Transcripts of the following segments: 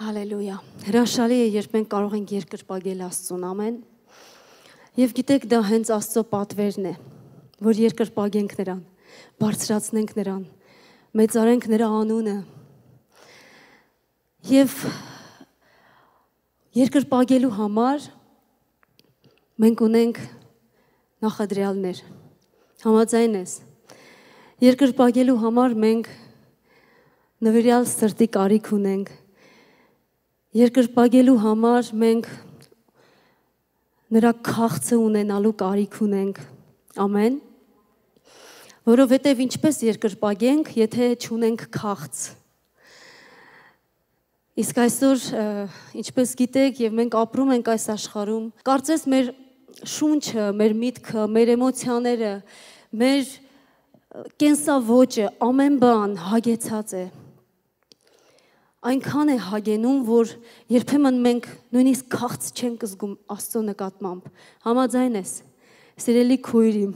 Հալելույա։ Հրաշալի է, երբ մենք կարող ենք երկրպագել Աստծուն, ամեն։ Եվ գիտեք, դա հենց Աստծո պատվերն է, որ երկրպագենք նրան, բարձրացնենք նրան, մեծարենք նրա անունը։ Եվ երկրպագելու համար մենք ունենք նախադրյալներ։ Համաձայն ես։ Երկրպագելու համար մենք նվիրյալ սրտի կարիք ունենք Երկրպագելու համար մենք նրա քաղցը ունենալու կարիք ունենք։ Ամեն։ Որովհետև ինչպես երկրպագենք, եթե չունենք քաղց։ Իսկ այսօր, ինչպես գիտեք, եւ մենք ապրում ենք այս աշխարհում, կարծես մեր շունչը, մեր միտքը, մեր էմոցիաները, մեր կենսավոճը, ամեն բան հագեցած է այնքան է հագենում, որ երբեմն մենք նույնիսկ քաղց չենք զգում Աստծո նկատմամբ։ Համաձայն ես, սիրելի քույր իմ։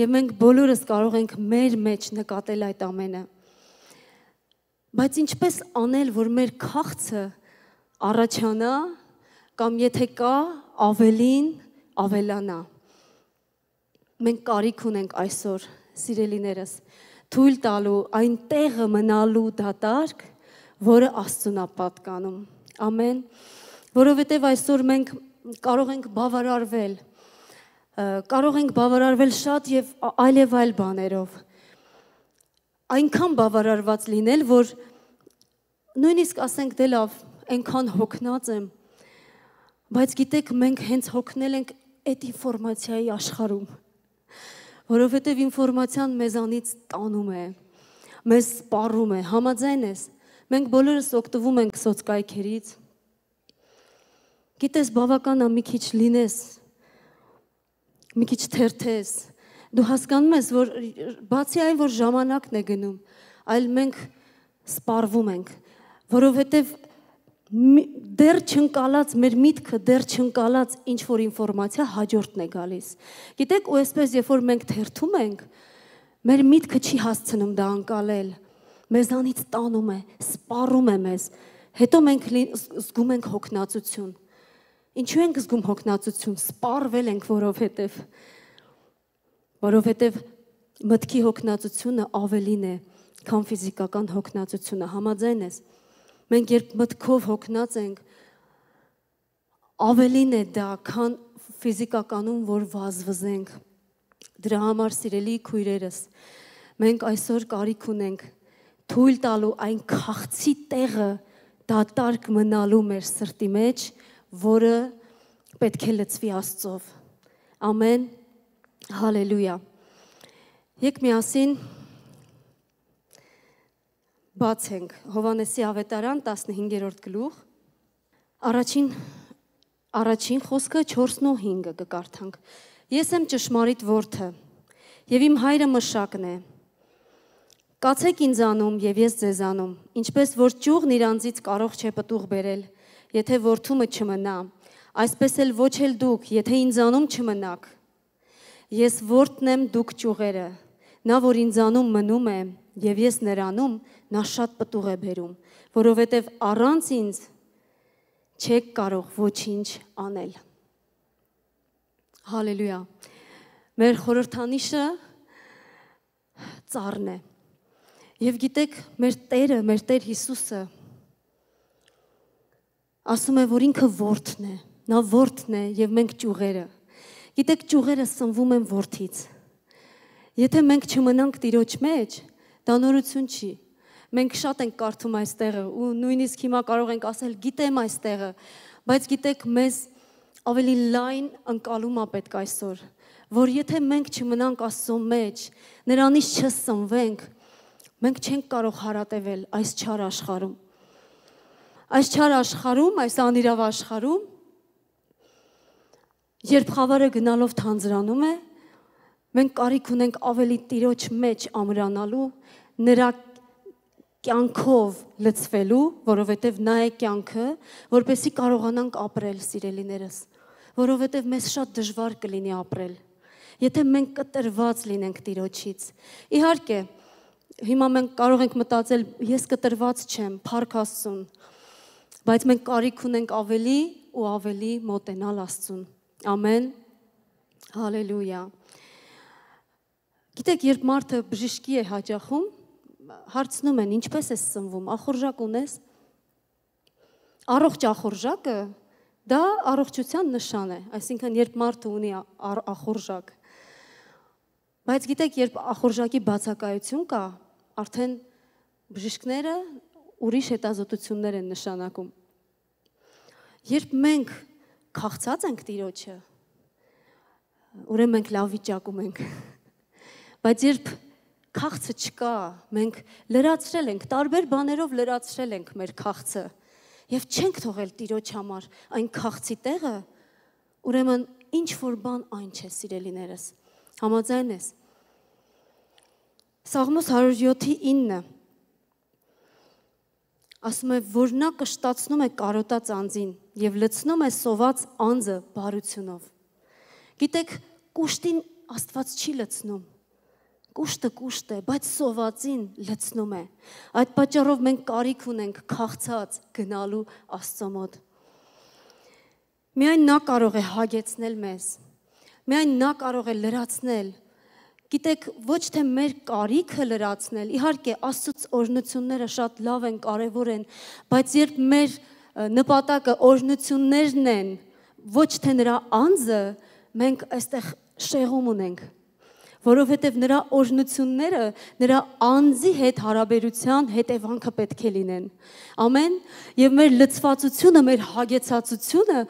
Եվ մենք բոլորս կարող ենք մեր մեջ նկատել այդ ամենը։ Բայց ինչպես անել, որ մեր քաղցը առաջանա կամ եթե կա, ավելին ավելանա։ Մենք կարիք ունենք այսօր, սիրելիներս, թույլ տալու այն տեղը մնալու դատարկ, դա որը Աստծուն է պատկանում։ Ամեն, որովհետև այսօր մենք կարող ենք բավարարվել, կարող ենք բավարարվել շատ եւ այլև այլ բաներով։ Այնքան բավարարված լինել, որ նույնիսկ ասենք դե լավ, այնքան հոգնած եմ, բայց գիտեք, մենք հենց հոգնել ենք այդ ինֆորմացիայի աշխարհում, որովհետև ինֆորմացիան մեզանից տանում է, մեզ սպառում է, համաձայն ես։ Մենք բոլորս օգտվում ենք սոցկայքերից։ Գիտես, բավական է մի քիչ լինես, մի քիչ թերթես։ Դու հասկանում ես, որ բացի այն, որ ժամանակն է գնում, այլ մենք սպառվում ենք, որովհետև դեռ չընկալած մեր միտքը դեռ չընկալած ինչ որ ինֆորմացիա հաջորդն է գալիս։ Գիտեք, ու այսպես երբ որ մենք թերթում ենք, մեր միտքը չի հասցնում դա անցալել մեզանից տանում է, սպառում է մեզ։ Հետո մենք զգում ենք հոգնածություն։ Ինչու ենք զգում հոգնածություն։ Սպառվել ենք, որովհետև որովհետև մտքի հոգնածությունը ավելին է, քան ֆիզիկական հոգնածությունը, համաձայն ես։ Մենք երբ մտքով հոգնած ենք, ավելին է դա, քան ֆիզիկականում, որ վազվզենք։ Դրա համար սիրելի քույրերս, մենք այսօր կարիք ունենք թույլ տալու այն քաղցի տեղը դատարկ մնալու մեր սրտի մեջ, որը պետք է լծվի Աստծով։ Ամեն հալելույա։ Եկ միասին բացենք Հովանեսի ավետարան 15-րդ գլուխ։ Առաջին առաջին խոսքը 4-ն ու 5-ը կկարդանք։ Ես եմ ճշմարիտ որդը, եւ իմ հայրը մշակն է։ Կացեք ինձանում եւ ես ձեզանում, ինչպես որ ճյուղն իրանձից կարող չէ պտուղ բերել, եթե որդումը չմնա, այսպես էլ ոչ էլ դուք, եթե ինձանում չմնաք։ Ես որդն եմ դուք ճյուղերը, նա որ ինձանում մնում է եւ ես նրանում, նա շատ պտուղ է բերում, որովհետեւ առանց ինձ չեք կարող ոչինչ անել։ Հալելույա։ Մեր խորհրդանիշը ծառն է։ Եվ գիտեք, մեր Տերը, մեր Տեր Հիսուսը ասում է, որ ինքը որդն է, նա որդն է եւ մենք ճյուղերը։ Գիտեք, ճյուղերը սնվում են որդից։ Եթե մենք չմնանք Տիրոջ մեջ, դա նորություն չի։ Մենք շատ ենք կարդում այստեղը ու նույնիսկ հիմա կարող ենք ասել, գիտեմ այստեղը, բայց գիտեք, մեզ ավելի լայն ընկալում է պետք այսօր, որ եթե մենք չմնանք Աստծո մեջ, նրանից չսնվենք, չս Մենք չենք կարող հարատևել այս չար աշխարհում։ Այս չար աշխարհում, այս անիրավ աշխարհում, երբ խավարը գնալով թանձրանում է, մենք կարիք ունենք ավելի տիրոջ մեջ ամրանալու, նրա կյանքով լծվելու, որովհետև նա է կյանքը, որպեսի կարողանանք ապրել սիրելիներս, որովհետև մեզ շատ դժվար կլինի ապրել։ Եթե մենք կտրված լինենք Տիրոջից։ Իհարկե, Հիմա մենք կարող ենք մտածել, ես կտրված չեմ, փառք Աստծուն։ Բայց մենք կարիք ունենք ավելի ու ավելի մոտենալ Աստծուն։ Ամեն։ Հալելույա։ Գիտեք, երբ մարդը բժշկի է հաճախում, հարցնում են, ինչպես ես սնվում, ախորժակ ունես։ Առողջ ախորժակը դա առողջության նշան է, այսինքն երբ մարդը ունի ախորժակ։ Բայց գիտեք, երբ ախորժակի բացակայություն կա, արդեն բժիշկները ուրիշ հետազոտություններ են նշանակում։ Երբ մենք քաղցած ենք տիրոջը, ուրեմն մենք լավ վիճակում ենք։ Բայց երբ քաղցը չկա, մենք լրացրել ենք, տարբեր բաներով լրացրել ենք մեր քաղցը եւ չենք թողել տիրոջ համար այն քաղցի տեղը, ուրեմն ինչ որ բան այն չէ սիրելիներս։ Համաձայն ես։ Սաղմոս 107-ի 9 ասում է, որ նա կշտացնում է կարոտած անձին եւ լցնում է սոված անձը բարությունով։ Գիտեք, կուշտին Աստված չի լցնում։ Կուշտը կուշտ է, բայց սովածին լցնում է։ Այդ պատճառով մենք կարիք ունենք քաղցած գնալու Աստծո մոտ։ Միայն նա կարող է հագեցնել մեզ։ Միայն նա կարող է լրացնել Գիտեք, ոչ թե մեր կարիքը լրացնել, իհարկե Աստծո օրնությունները շատ լավ են, կարևոր են, բայց երբ մեր նպատակը օրնություններն են, ոչ թե նրա անձը, մենք այստեղ շեղում ունենք որովհետև նրա օրնությունները նրա անձի հետ հարաբերության հետևանքը պետք է լինեն։ Ամեն եւ մեր լծվածությունը, մեր հագեցածությունը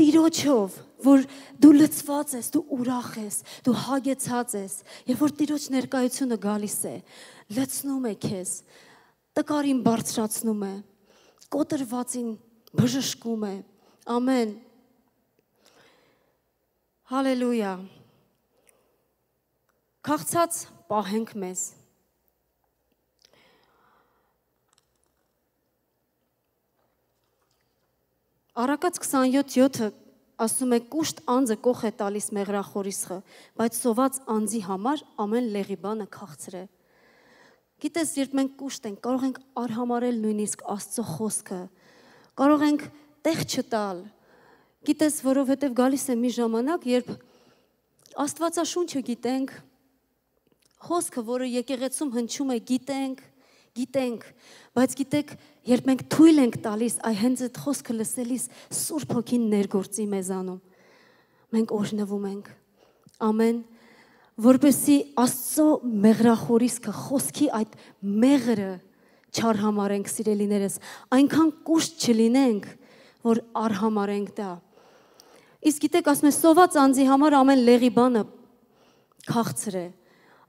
Տիրոջով, որ դու լծված ես, դու ուրախ ես, դու հագեցած ես, երբ որ Տիրոջ ներկայությունը գալիս է, լցնում է քեզ, տկարին բարձրացնում է, կոտրվածին բժշկում է։ Ամեն։ Հալելույա։ Խաղցած պահենք մեզ։ Արակած 27:7-ը ասում է կուշտ անձը կող է տալիս մեղրախորիսը, բայց սոված անձի համար ամեն լեղի բանը քաղցր է։ Գիտես, երբ մենք կուշտ ենք, կարող ենք արհամարել նույնիսկ Աստծո խոսքը։ Կարող ենք տեղ չտալ։ Գիտես, որովհետև գալիս է մի ժամանակ, երբ Աստվածաշունչը գիտենք, խոսքը, որը եկեղեցում հնչում է, գիտենք, գիտենք, բայց գիտեք, երբ մենք թույլ ենք տալիս այ հենց այդ խոսքը լսելիս Սուրբ Հոգին ներգործի մեզանում, մենք օրհնվում ենք։ Ամեն որպեսի Աստծո մեղրախորիսքը խոսքի այդ մեղրը չար համարենք սիրելիներս, այնքան կուշտ չլինենք, որ արհամարենք դա։ Իսկ գիտեք, ասում են սոված անձի համար ամեն լեղի բանը քաղցր է։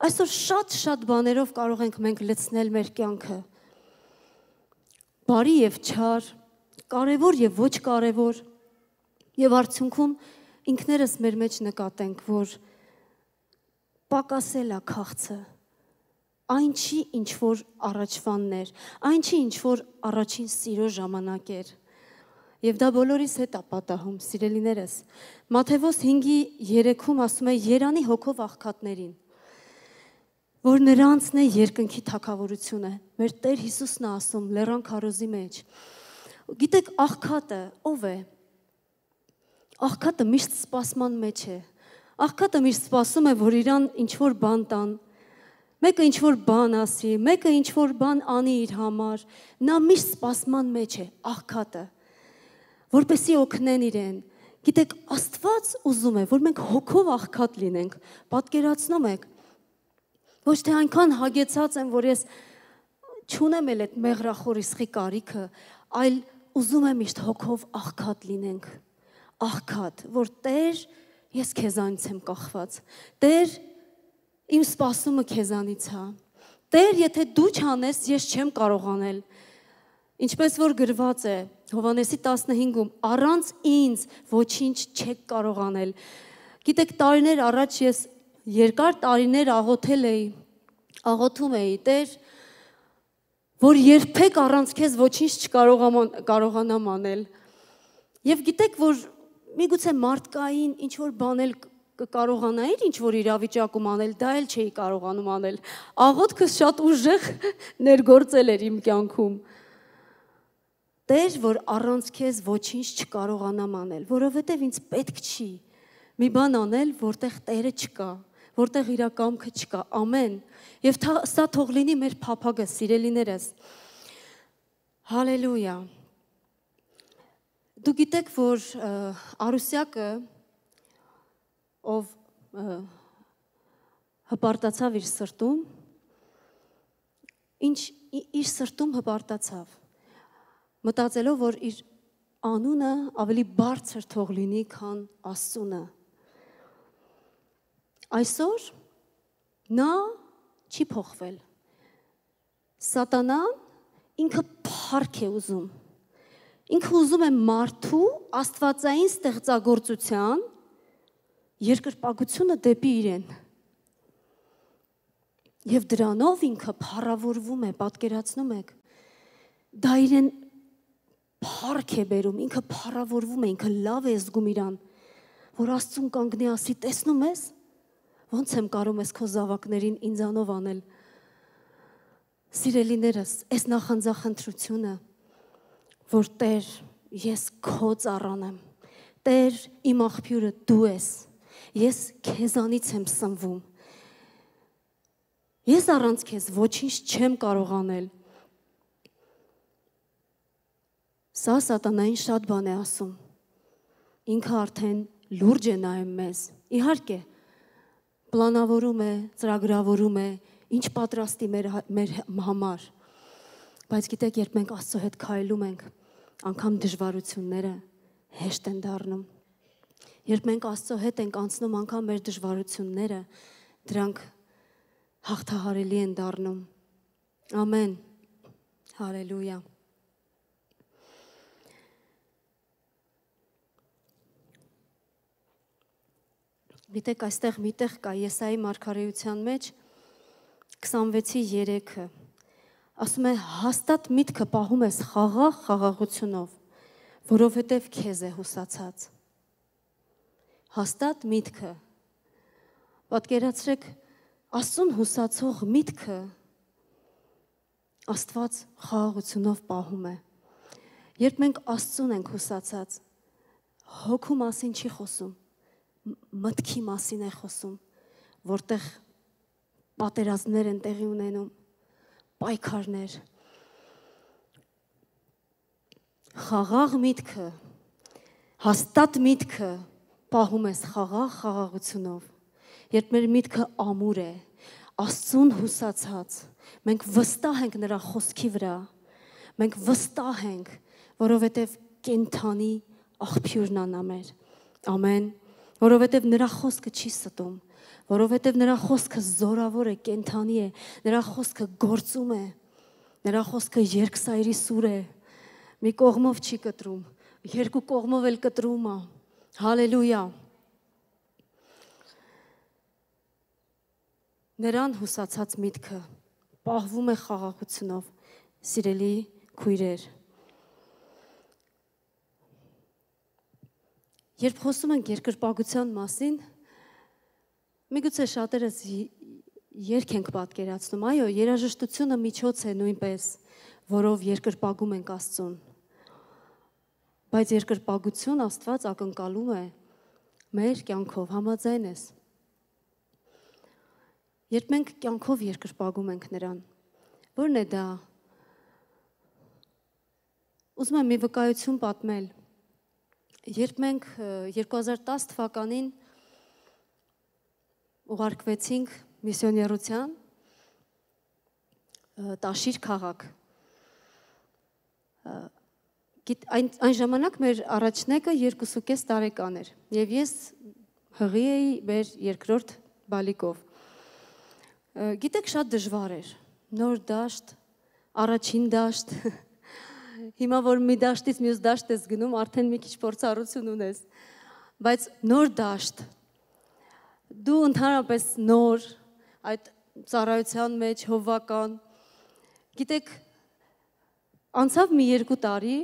Այսօր շատ-շատ բաներով կարող ենք մենք լցնել մեր կյանքը։ Բարի եւ չար, կարևոր եւ ոչ կարևոր։ Եվ արդյունքում ինքներս մեր մեջ նկատենք, որ պակասել է քաղցը։ Այն չի ինչ որ առաջվաններ, այն չի ինչ որ առաջին սիրո ժամանակ էր։ Եվ դա բոլորիս հետ է պատահում, սիրելիներս։ Մատթեոս 5:3-ում ասում է՝ «Երանի հոգով աղքատներին» որ նրանցն է երկնքի թակավորությունը։ Մեր Տեր Հիսուսն է ասում լեռան քարոզի մեջ։ Գիտեք, աղքատը ով է։ Աղքատը միշտ սպասման մեջ է։ Աղքատը միշտ սպասում է, որ իրան ինչ որ բան տան։ Մեկը ինչ որ բան ասի, մեկը ինչ որ բան անի իր համար։ Նա միշտ սպասման մեջ է, աղքատը, որպեսի օգնեն իրեն։ Գիտեք, Աստված ուզում է, որ մենք հոգով աղքատ լինենք։ Պատկերացնում եք, Ոչ թե այնքան հագեցած եմ, որ ես չունեմ էլ այդ մեղրախորիսխի կարիքը, այլ ուզում եմ միշտ հոգով աղքատ լինենք։ Աղքատ, որ Տեր, ես քեզանից եմ կախված։ Տեր, իմ սпасումը քեզանից է։ հա։ Տեր, եթե դու չանես, ես չեմ կարող անել։ Ինչպես որ գրված է Հովանեսի 15-ում, առանց ինձ ոչինչ չեք կարող անել։ Գիտեք, տարիներ առաջ ես երկար տարիներ աղոթել էի, աղոթում էի, Տեր, որ երբեք առանց քեզ ոչինչ չկարողանամ անել։ Եվ գիտեք, որ միգուցե մարդկային ինչ որ բան էլ կկարողանայիր ինչ որ իրավիճակում անել, դա էլ չէի կարողանում անել։ Աղոթքս շատ ուժեղ ներգործել էր իմ կյանքում։ Տեր, որ առանց քեզ ոչինչ չկարողանամ անել, որովհետև ինձ պետք չի մի բան անել, որտեղ Տերը չկա։ չկ որտեղ իր կամքը չկա։ Ամեն։ Եվ թա, սա թող լինի մեր փափագը, սիրելիներս։ Հալելույա։ Դու գիտեք, որ Արուսյակը ով հպարտացավ իր սրտում, ինչ իր սրտում հպարտացավ, մտածելով, որ իր անունը ավելի բարձր թող լինի, քան Աստծունը։ Այսօր նա չի փոխվել։ Սատանան ինքը փառք է ուզում։ Ինքը ուզում է մարդու աստվածային ստեղծագործության երկրպագությունը դեպի իրեն։ Եվ դրանով ինքը փառավորվում է, պատկերացնում եք։ Դա իրեն փառք է բերում, ինքը փառավորվում է, ինքը լավ է զգում իրան, որ Աստծուն կանգնի ասի, տեսնում ես, ոնց եմ կարող ես քո զավակներին ինձանով անել։ Սիրելիներս, այս նախանձախնդրությունը, որ Տեր, ես քո ծառան եմ։ Տեր, իմ աղբյուրը դու ես։ Ես քեզանից եմ սնվում։ Ես առանց քեզ ոչինչ չեմ կարող անել։ Սա սատանային շատ բան է ասում։ Ինքը արդեն լուրջ է նայում մեզ։ Իհարկե, պլանավորում է, ծրագրավորում է, ինչ պատրաստի մեր հա- մեր համար։ Բայց գիտեք, երբ մենք Աստծո հետ քայլում ենք, անկամ դժվարությունները հեշտ են դառնում։ Երբ մենք Աստծո հետ ենք անցնում, անկամ մեր դժվարությունները դրանք հաղթահարելի են դառնում։ Ամեն։ Հալելույա։ Գիտեք, այստեղ միտեղ կա Եսայի մարգարեության մեջ 26-ի 3-ը։ Ասում է հաստատ միտքը պահում ես խաղաղ խաղաղությունով, որովհետև քեզ է հուսացած։ Հաստատ միտքը։ Պատկերացրեք Աստուն հուսացող միտքը Աստված խաղաղությունով պահում է։ Երբ մենք Աստծուն ենք հուսացած, հոգու մասին չի խոսում, մտքի մասին է խոսում, որտեղ պատերազմներ են տեղի ունենում, պայքարներ։ Խաղաղ միտքը, հաստատ միտքը պահում ես խաղաղ խաղաղությունով։ Երբ մեր միտքը ամուր է, Աստծուն հուսացած, մենք վստահ ենք նրա խոսքի վրա։ Մենք վստահ ենք, որովհետև կենթանի աղբյուրն անա մեր։ Ամեն։ Ամեն որովհետև նրա խոսքը չի ստում, որովհետև նրա խոսքը զորավոր է, կենթանի է, նրա խոսքը գործում է, նրա խոսքը երկսայրի սուր է, մի կողմով չի կտրում, երկու կողմով էլ կտրում է, հալելույա, նրան հուսացած միտքը պահվում է խաղաղությունով, սիրելի քույրեր, Երբ խոսում ենք երկրպագության մասին, միգուցե շատերս երկ ենք պատկերացնում, այո, երաժշտությունը միջոց է նույնպես, որով երկրպագում ենք Աստծուն։ Բայց երկրպագություն Աստված ակնկալում է մեր կյանքով, համաձայն ես։ Երբ մենք կյանքով երկրպագում ենք նրան, ո՞րն է դա։ Ուզում եմ մի վկայություն պատմել Երբ մենք 2010 թվականին ուղարկվեցինք միսիոներության Տաշիր քաղաք այն այն ժամանակ մեր առաջնեկը 2.5 տարեկան էր եւ ես հղի էի մեր երկրորդ բալիկով գիտեք շատ դժվար էր նոր դաշտ առաջին դաշտ Հիմա որ մի դաշտից մյուս դաշտ ես գնում, արդեն մի քիչ փորձառություն ունես։ Բայց նոր դաշտ։ Դու ընդհանրապես նոր այդ ծառայության մեջ հովական։ Գիտեք, անցավ մի երկու տարի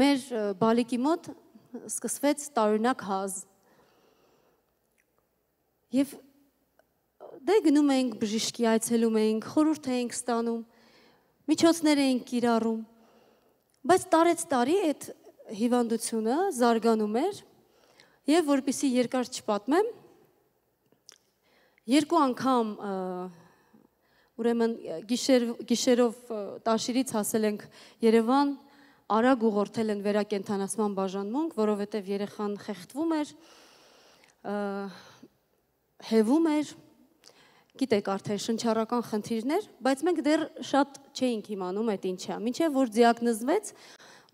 մեր բալիկի մոտ սկսվեց տարօրինակ հազ։ Եվ դե գնում էինք բժշկի, այցելում էինք, խորհուրդ էինք ստանում, միջոցներ էինք կիրառում Բայց տարեց տարի այդ հիվանդությունը զարգանում էր եւ որpիսի երկար չպատմեմ երկու անգամ ուրեմն գիշեր գիշերով տաշիրից հասել ենք Երևան արագ ուղղորդել են վերակենտանացման բաժանմունք, որովհետև երեխան խեղդվում էր, հեվում էր, գիտեք արդեն շնչառական խնդիրներ, բայց մենք դեռ շատ չէինք իմանում այդ ինչա։ Մինչև որ դիագնոզվեց,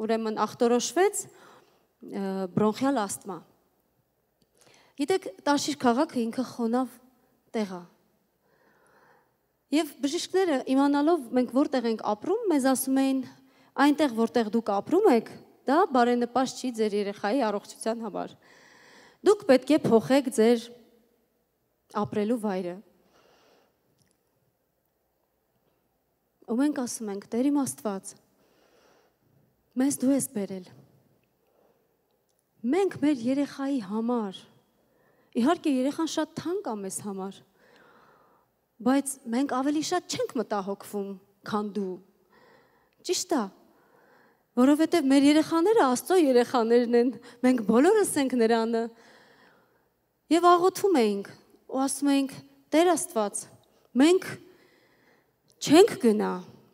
ուրեմն ախտորոշվեց բրոնխիալ ասթմա։ Գիտեք, Տաշիր քաղաքը ինքը խոնավ տեղ է։ Եվ բժիշկները իմանալով մենք որտեղ ենք ապրում, մեզ ասում էին այնտեղ որտեղ դուք ապրում եք, դա բարենպաստ չի ձեր երեխայի առողջության համար։ Դուք պետք է փոխեք ձեր ապրելու վայրը։ ու մենք ասում ենք Տեր իմ Աստված մեզ դու ես բերել մենք մեր երեխայի համար իհարկե երեխան շատ թանկ է մեզ համար բայց մենք ավելի շատ չենք մտահոգվում քան դու ճիշտ է որովհետև մեր երեխաները Աստծո երեխաներն են մենք բոլորս ենք նրանը եւ աղոթում էինք ու ասում էինք Տեր Աստված մենք չենք գնա,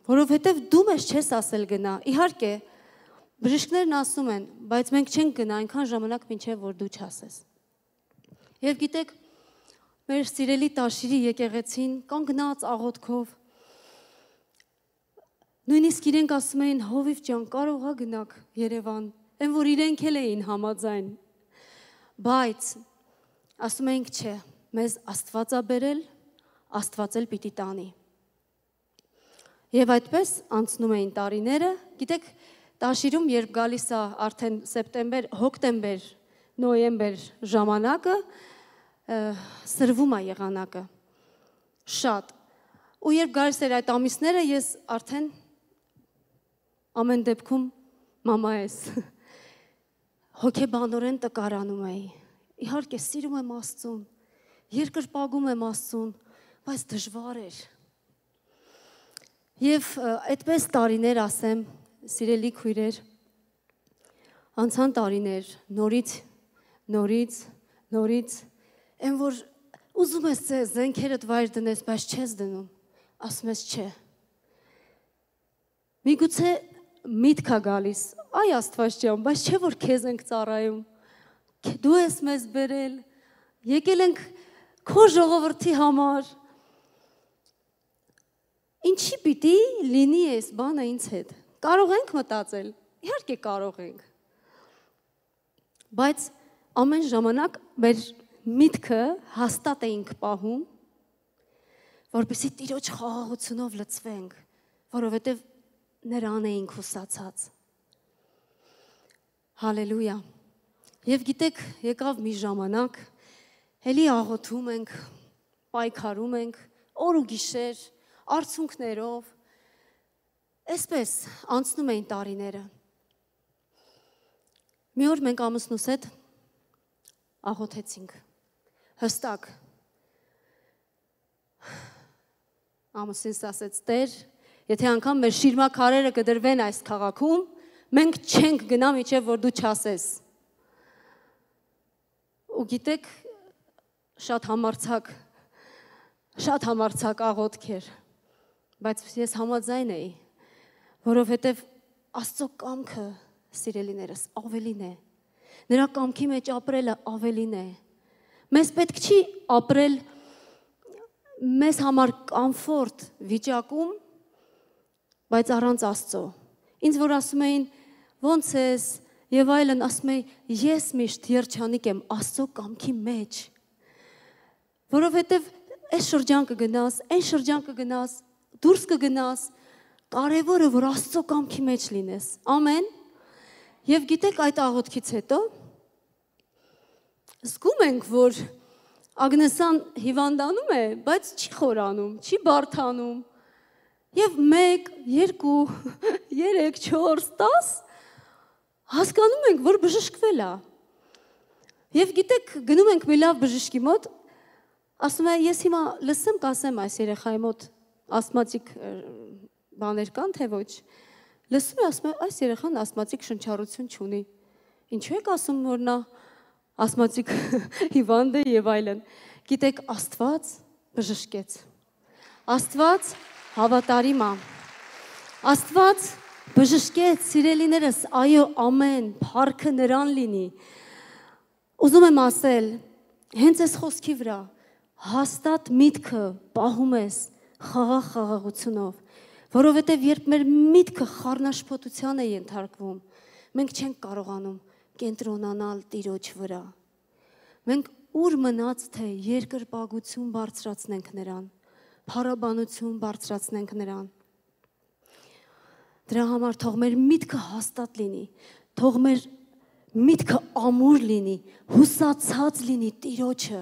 որովհետև դու մեզ չես ասել գնա։ Իհարկե, բժիշկներն ասում են, բայց մենք չենք գնա այնքան ժամանակ, մինչև որ դու չասես։ Եվ գիտեք, մեր սիրելի տաշիրի եկեղեցին կանգնած աղոթքով նույնիսկ իրենք ասում էին հովիվ ջան կարողա գնաք Երևան այն որ իրենք էլ էին համաձայն բայց ասում էինք չէ մեզ Աստված ա բերել Աստված էլ պիտի տանի Եվ այդպես անցնում էին տարիները։ Գիտեք, Տաշիրում երբ գալիս է արդեն սեպտեմբեր, հոկտեմբեր, նոյեմբեր ժամանակը, սրվում է եղանակը։ Շատ։ Ու երբ գալիս էր այդ ամիսները, ես արդեն ամեն դեպքում մամա ես։ Հոգեբանորեն տկարանում էի։ Իհարկե սիրում եմ Աստծուն, երկրպագում եմ Աստծուն, բայց դժվար էր Եվ այդպես տարիներ ասեմ, սիրելի քույրեր, անցան տարիներ, նորից, նորից, նորից, այն որ ուզում ես ձե զենքերդ վայր դնես, բայց չես դնում, ասում ես չէ։ Միգուցե միտքա գալիս, այ Աստված ջան, բայց չէ որ քեզ ենք ծառայում։ Դու ես մեզ բերել։ Եկել ենք քո ժողովրդի համար, ինչի պիտի լինի այս բանը ինձ հետ։ Կարող ենք մտածել, իհարկե կարող ենք։ Բայց ամեն ժամանակ մեր միտքը հաստատ էինք պահում, որպեսզի տիրոջ խաղաղությունով լծվենք, որովհետև նրան էինք հուսացած։ Հալելույա։ Եվ գիտեք, եկավ մի ժամանակ, հելի աղոթում ենք, պայքարում ենք, օր ու գիշեր, արցունքներով։ Այսպես անցնում էին տարիները։ Մի օր մենք ամուսնուս հետ աղոթեցինք։ Հստակ։ Ամուսինս ասեց՝ «Տեր, եթե անգամ մեր շիրմաքարերը կդրվեն այս քաղաքում, մենք չենք գնա միջև որ դու չասես»։ Ու գիտեք, շատ համարցակ շատ համարցակ աղոթք էր բայց ես համաձայն էի, որովհետև Աստծո կամքը, սիրելիներս, ավելին է։ Նրա կամքի մեջ ապրելը ավելին է։ Մեզ պետք չի ապրել մեզ համար կոմֆորտ վիճակում, բայց առանց Աստծո։ Ինձ որ ասում էին, ո՞նց ես եւ այլն, ասում էի, ես միշտ երջանիկ եմ Աստծո կամքի մեջ։ Որովհետեւ այս շրջան կգնաս, այն շրջան կգնաս, դուրս կգնաս։ Կարևորը որ Աստծո կամքի մեջ լինես։ Ամեն։ Եվ գիտեք այդ աղոթքից հետո զգում ենք, որ Ագնեսան հիվանդանում է, բայց չի խորանում, չի բարթանում։ Եվ 1, 2, 3, 4, 10 հասկանում ենք, որ բժշկվել է։ Եվ գիտեք, գնում ենք մի լավ բժշկի մոտ, ասում է, ես հիմա լսեմ, կասեմ այս երեխայի մոտ ասմատիկ բաներ կան, թե ոչ։ Լսում եմ, ասում եմ, այս երեխան ասմատիկ շնչառություն չունի։ Ինչու եք ասում, որ նա ասմատիկ հիվանդ է եւ այլն։ Գիտեք, Աստված բժշկեց։ Աստված հավատարիմ է։ Աստված բժշկեց սիրելիներս, այո, ամեն փառքը նրան լինի։ Ուզում եմ ասել, հենց այս խոսքի վրա հաստատ միտքը պահում ես, խաղաղ խաղաղությունով, որովհետև երբ մեր միտքը խառնաշփոթության է ենթարկվում, մենք չենք կարողանում կենտրոնանալ Տիրոջ վրա։ Մենք ուր մնաց թե երկրպագություն բարձրացնենք նրան, փարաբանություն բարձրացնենք նրան։ Դրա համար թող մեր միտքը հաստատ լինի, թող մեր միտքը ամուր լինի, հուսացած լինի Տիրոջը։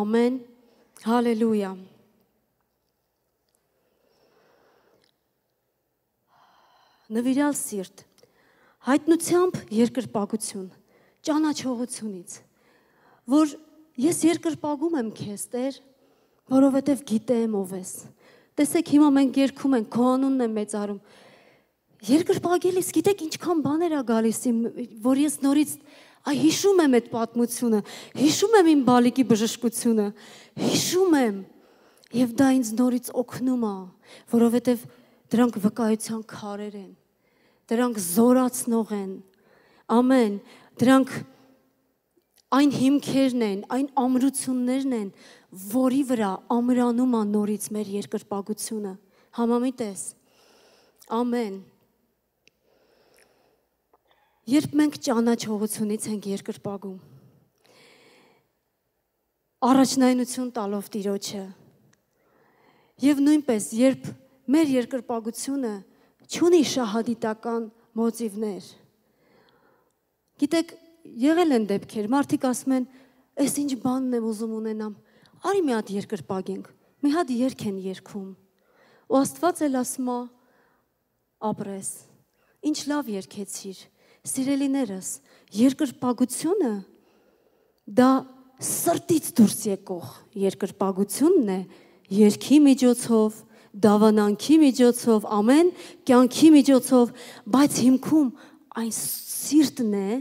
Ամեն հալելույա նվիրյալ սիրտ, հայտնությամբ երկրպագություն, ճանաչողությունից, որ ես երկրպագում եմ քեզ, Տեր, որովհետև գիտեմ ով ես։ Տեսեք, հիմա մենք երկում ենք, քո անունն եմ մեծարում։ Երկրպագելիս գիտեք ինչքան բաներ է գալիս իմ, որ ես նորից այ հիշում եմ այդ պատմությունը, հիշում եմ իմ բալիկի բժշկությունը, հիշում եմ։ Եվ դա ինձ նորից օգնում է, որովհետև դրանք վկայության քարեր են։ Դրանք զորացնող են։ Ամեն, դրանք այն հիմքերն են, այն ամրություններն են, որի վրա ամրանում է նորից մեր երկրպագությունը։ Համամիտես։ Ամեն։ Երբ մենք ճանաչողությունից ենք երկրպագում, առաջնայնություն տալով Տիրոջը, եւ նույնպես երբ մեր երկրպագությունը չունի շահադիտական մոտիվներ։ Գիտեք, եղել են դեպքեր, մարդիկ ասում են, «Էս ինչ բանն եմ ուզում ունենամ»։ Արի մի հատ երկրպագենք։ Մի հատ երգ են երգում։ Ու Աստված էլ ասում է. «Ապրես»։ Ինչ լավ երգեցիր։ Սիրելիներս, երկրպագությունը դա սրտից դուրս եկող երկրպագությունն է, երկի միջոցով, դավանանքի միջոցով, ամեն կյանքի միջոցով, բայց հիմքում այն սիրտն է,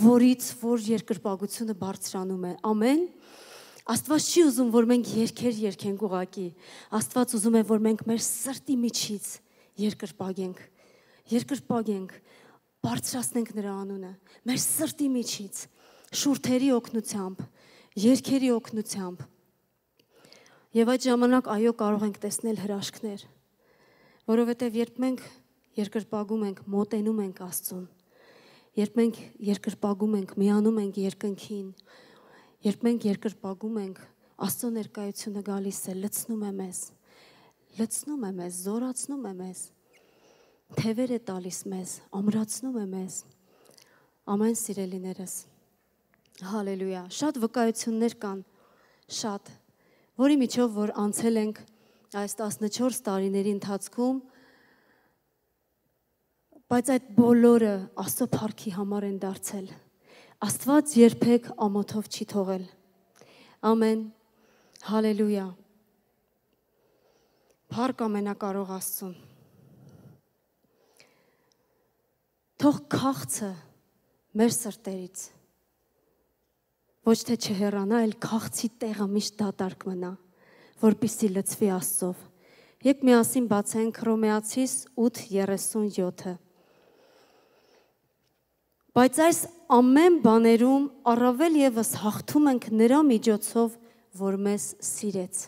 որից որ երկրպագությունը բարձրանում է։ Ամեն Աստված չի ուզում, որ մենք երկեր երկենք ուղակի։ Աստված ուզում է, որ մենք մեր սրտի միջից երկրպագենք։ Երկրպագենք, բարձրացնենք նրա անունը մեր սրտի միջից, շուրթերի օգնությամբ, երկերի օգնությամբ Եվ այդ ժամանակ այո կարող ենք տեսնել հրաշքներ, որովհետև երբ մենք երկրպագում ենք, մոտենում ենք Աստծուն, երբ մենք երկրպագում ենք, միանում ենք երկնքին, երբ մենք երկրպագում ենք, Աստծո ներկայությունը գալիս է, լցնում է մեզ, լցնում է մեզ, զորացնում է մեզ, թևեր է տալիս մեզ, ամրացնում է մեզ։ Ամեն սիրելիներս։ Հալելույա։ Շատ վկայություններ կան, շատ որի միջով որ անցել ենք այս 14 տարիների ընթացքում, բայց այդ բոլորը Աստծո փառքի համար են դարձել։ Աստված երբեք ամոթով չի թողել։ Ամեն։ Հալելույա։ Փառք ամենակարող Աստծուն։ Թող քաղցը մեր սրտերից ոչ թե չհեռանա, այլ քաղցի տեղը միշտ դատարկ մնա, որպիսի լծվի Աստծով։ Եկ միասին բացենք Հռոմեացիս 8:37-ը։ Բայց այս ամեն բաներում առավել եւս հաղթում ենք նրա միջոցով, որ մեզ սիրեց։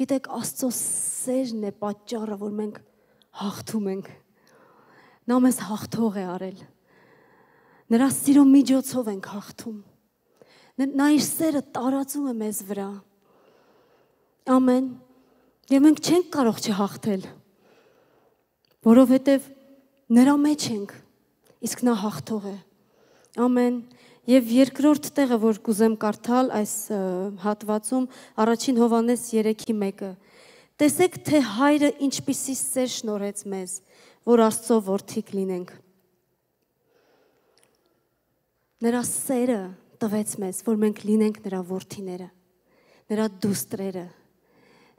Գիտեք, Աստծո սերն է պատճառը, որ մենք հաղթում ենք։ Նա մեզ հաղթող է արել։ Նրա սիրո միջոցով ենք հաղթում։ Նա իր սերը տարածում է մեզ վրա։ Ամեն։ Եվ մենք չենք կարող չհաղթել, որովհետև նրա մեջ ենք, իսկ նա հաղթող է։ Ամեն։ Եվ երկրորդ տեղը, որ կուզեմ կարդալ այս հատվածում, առաջին Հովանես 3-ի 1-ը։ Տեսեք, թե Հայրը ինչպիսի սեր շնորհեց մեզ, որ Աստծո որդիք լինենք։ Նրա սերը, տվեց մեզ, որ մենք լինենք նրա ворթիները, նրա դուստրերը,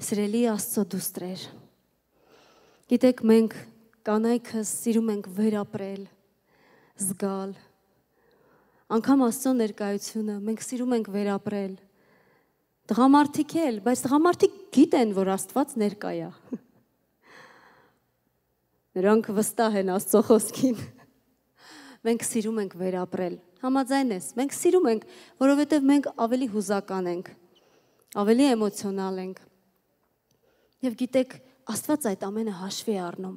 սիրելի Աստծո դուստրեր։ Գիտեք, մենք կանայքը սիրում ենք վերապրել, զգալ, անկամ Աստծո ներկայությունը, մենք սիրում ենք վերապրել։ Տղամարդիկ էլ, բայց տղամարդիկ գիտեն, որ Աստված ներկա է։ Նրանք վստահ են Աստծո խոսքին մենք սիրում ենք վերապրել։ Համաձայն ես, մենք սիրում ենք, որովհետև մենք ավելի հուզական ենք, ավելի էմոցիոնալ ենք։ Եվ գիտեք, Աստված այդ ամենը հաշվի է առնում։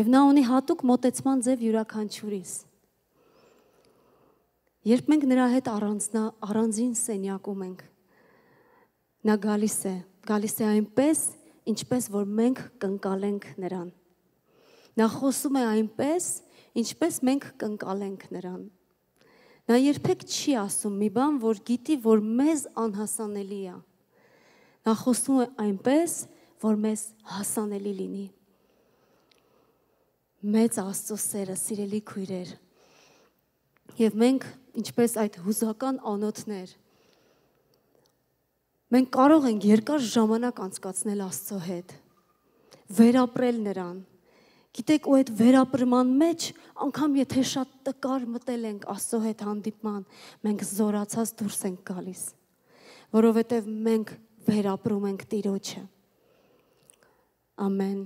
Եվ նա ունի հատուկ մտածման ձև յուրաքանչյուրիս։ Երբ մենք նրա հետ առանձնա առանձին սենյակում ենք, նա գալիս է, գալիս է այնպես, ինչպես որ մենք կընկալենք նրան։ Նա խոսում է այնպես, ինչպես մենք կընկալենք նրան։ Նա երբեք չի ասում մի բան, որ գիտի, որ մեզ անհասանելի է։ Նա խոսում է այնպես, որ մեզ հասանելի լինի։ Մեծ Աստծո սերը, սիրելի քույրեր, Եվ մենք, ինչպես այդ հուզական անոթներ, մենք կարող ենք երկար ժամանակ անցկացնել Աստծո հետ, վերապրել նրան, Գիտեք, ու այդ վերապրման մեջ, անգամ եթե շատ տկար մտել ենք Աստծո հետ հանդիպման, մենք զորացած դուրս ենք գալիս, որովհետև մենք վերապրում ենք Տիրոջը։ Ամեն